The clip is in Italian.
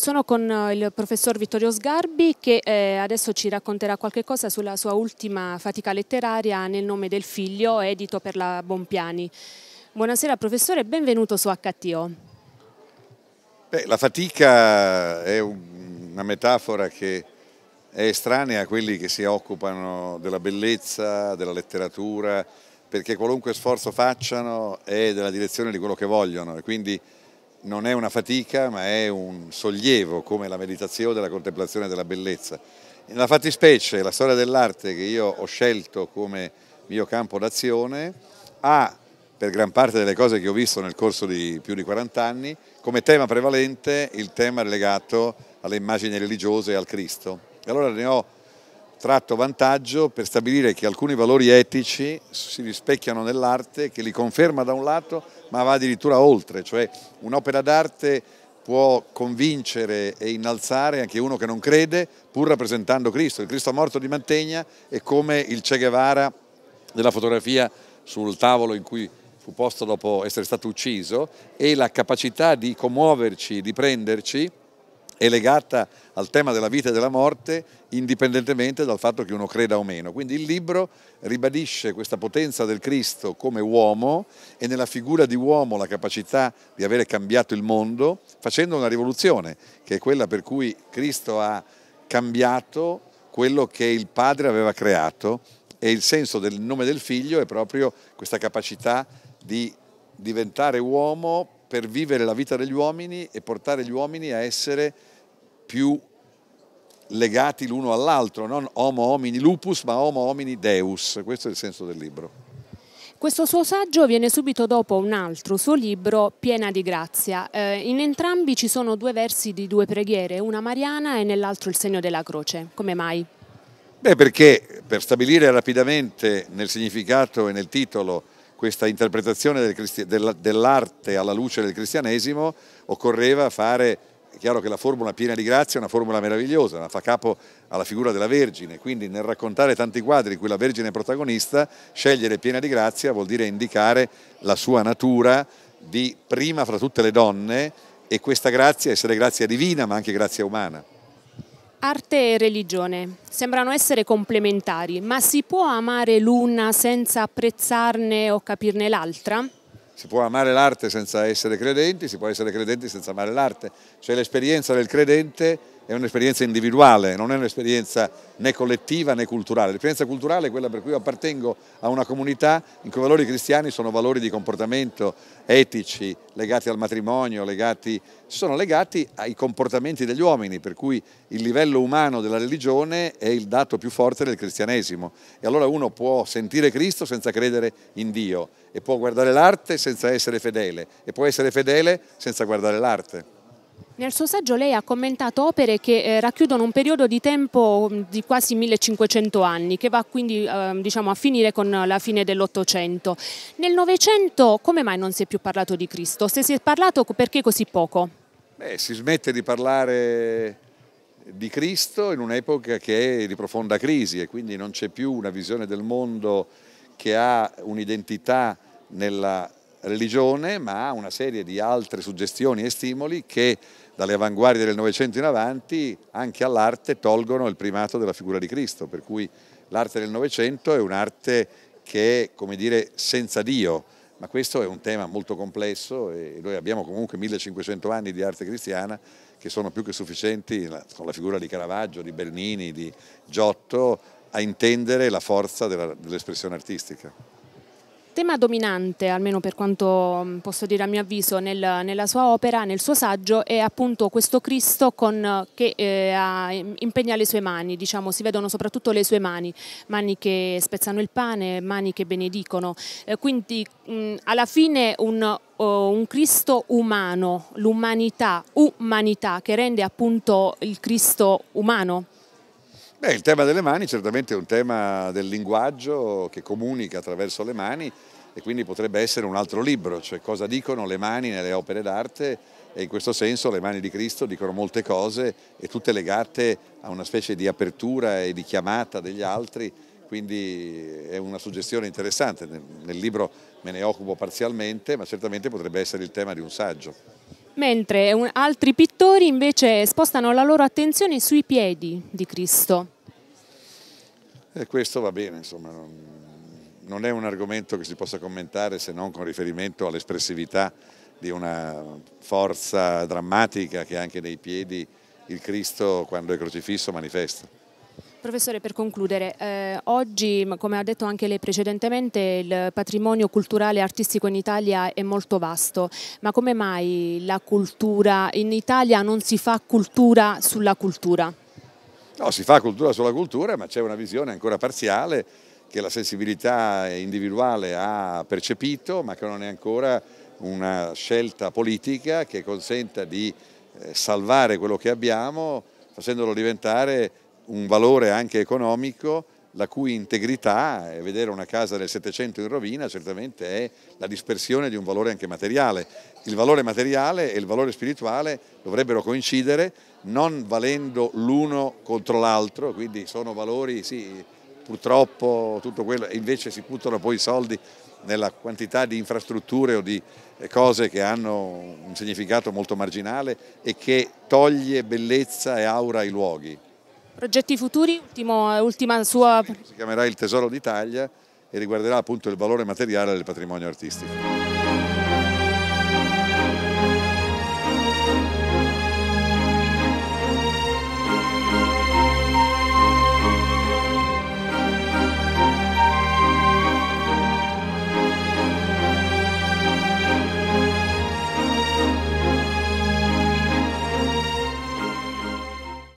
Sono con eh, il professor Vittorio Sgarbi che eh, adesso ci racconterà qualche cosa sulla sua ultima fatica letteraria nel nome del figlio, edito per la Bompiani. Buonasera professore benvenuto su HTO. Beh, la fatica è una metafora che è estranea a quelli che si occupano della bellezza, della letteratura, perché qualunque sforzo facciano è della direzione di quello che vogliono e quindi non è una fatica ma è un sollievo come la meditazione e la contemplazione della bellezza. Nella fattispecie la storia dell'arte che io ho scelto come mio campo d'azione ha per gran parte delle cose che ho visto nel corso di più di 40 anni come tema prevalente il tema legato alle immagini religiose e al Cristo. E allora ne ho tratto vantaggio per stabilire che alcuni valori etici si rispecchiano nell'arte, che li conferma da un lato, ma va addirittura oltre, cioè un'opera d'arte può convincere e innalzare anche uno che non crede, pur rappresentando Cristo. Il Cristo morto di Mantegna è come il Che Guevara della fotografia sul tavolo in cui fu posto dopo essere stato ucciso e la capacità di commuoverci, di prenderci è legata al tema della vita e della morte indipendentemente dal fatto che uno creda o meno. Quindi il libro ribadisce questa potenza del Cristo come uomo e nella figura di uomo la capacità di avere cambiato il mondo facendo una rivoluzione che è quella per cui Cristo ha cambiato quello che il padre aveva creato e il senso del nome del figlio è proprio questa capacità di diventare uomo per vivere la vita degli uomini e portare gli uomini a essere più legati l'uno all'altro, non homo homini lupus ma homo homini deus, questo è il senso del libro. Questo suo saggio viene subito dopo un altro suo libro, Piena di grazia. Eh, in entrambi ci sono due versi di due preghiere, una mariana e nell'altro il segno della croce. Come mai? Beh, perché per stabilire rapidamente nel significato e nel titolo questa interpretazione del dell'arte alla luce del cristianesimo occorreva fare è chiaro che la formula piena di grazia è una formula meravigliosa, la fa capo alla figura della Vergine, quindi nel raccontare tanti quadri in cui la Vergine è protagonista, scegliere piena di grazia vuol dire indicare la sua natura di prima fra tutte le donne e questa grazia essere grazia divina ma anche grazia umana. Arte e religione sembrano essere complementari, ma si può amare l'una senza apprezzarne o capirne l'altra? Si può amare l'arte senza essere credenti, si può essere credenti senza amare l'arte, cioè l'esperienza del credente è un'esperienza individuale, non è un'esperienza né collettiva né culturale. L'esperienza culturale è quella per cui appartengo a una comunità in cui i valori cristiani sono valori di comportamento etici, legati al matrimonio, legati, sono legati ai comportamenti degli uomini, per cui il livello umano della religione è il dato più forte del cristianesimo. E allora uno può sentire Cristo senza credere in Dio e può guardare l'arte senza essere fedele e può essere fedele senza guardare l'arte. Nel suo saggio lei ha commentato opere che eh, racchiudono un periodo di tempo mm, di quasi 1500 anni, che va quindi ehm, diciamo, a finire con la fine dell'Ottocento. Nel Novecento come mai non si è più parlato di Cristo? Se si è parlato perché così poco? Beh, si smette di parlare di Cristo in un'epoca che è di profonda crisi e quindi non c'è più una visione del mondo che ha un'identità nella religione ma ha una serie di altre suggestioni e stimoli che dalle avanguardie del Novecento in avanti anche all'arte tolgono il primato della figura di Cristo, per cui l'arte del Novecento è un'arte che è, come dire, senza Dio, ma questo è un tema molto complesso e noi abbiamo comunque 1500 anni di arte cristiana che sono più che sufficienti con la figura di Caravaggio, di Bernini, di Giotto a intendere la forza dell'espressione artistica tema dominante, almeno per quanto mm, posso dire a mio avviso, nel, nella sua opera, nel suo saggio, è appunto questo Cristo con, che eh, impegna le sue mani, diciamo, si vedono soprattutto le sue mani, mani che spezzano il pane, mani che benedicono. Eh, quindi mh, mm, alla fine un, un Cristo umano, l'umanità, umanità che rende appunto il Cristo umano. Beh, il tema delle mani certamente è un tema del linguaggio che comunica attraverso le mani e quindi potrebbe essere un altro libro, cioè cosa dicono le mani nelle opere d'arte e in questo senso le mani di Cristo dicono molte cose e tutte legate a una specie di apertura e di chiamata degli altri, quindi è una suggestione interessante, nel libro me ne occupo parzialmente, ma certamente potrebbe essere il tema di un saggio mentre altri pittori invece spostano la loro attenzione sui piedi di Cristo. E questo va bene, insomma, non è un argomento che si possa commentare se non con riferimento all'espressività di una forza drammatica che anche nei piedi il Cristo quando è crocifisso manifesta. Professore, per concludere, eh, oggi, come ha detto anche lei precedentemente, il patrimonio culturale e artistico in Italia è molto vasto, ma come mai la cultura, in Italia non si fa cultura sulla cultura? No, si fa cultura sulla cultura, ma c'è una visione ancora parziale che la sensibilità individuale ha percepito, ma che non è ancora una scelta politica che consenta di eh, salvare quello che abbiamo facendolo diventare un valore anche economico la cui integrità, vedere una casa del Settecento in rovina, certamente è la dispersione di un valore anche materiale. Il valore materiale e il valore spirituale dovrebbero coincidere non valendo l'uno contro l'altro, quindi sono valori, sì, purtroppo tutto quello, invece si buttano poi i soldi nella quantità di infrastrutture o di eh, cose che hanno un significato molto marginale e che toglie bellezza e aura ai luoghi. Progetti futuri, ultimo, ultima sua... Si chiamerà il Tesoro d'Italia e riguarderà appunto il valore materiale del patrimonio artistico.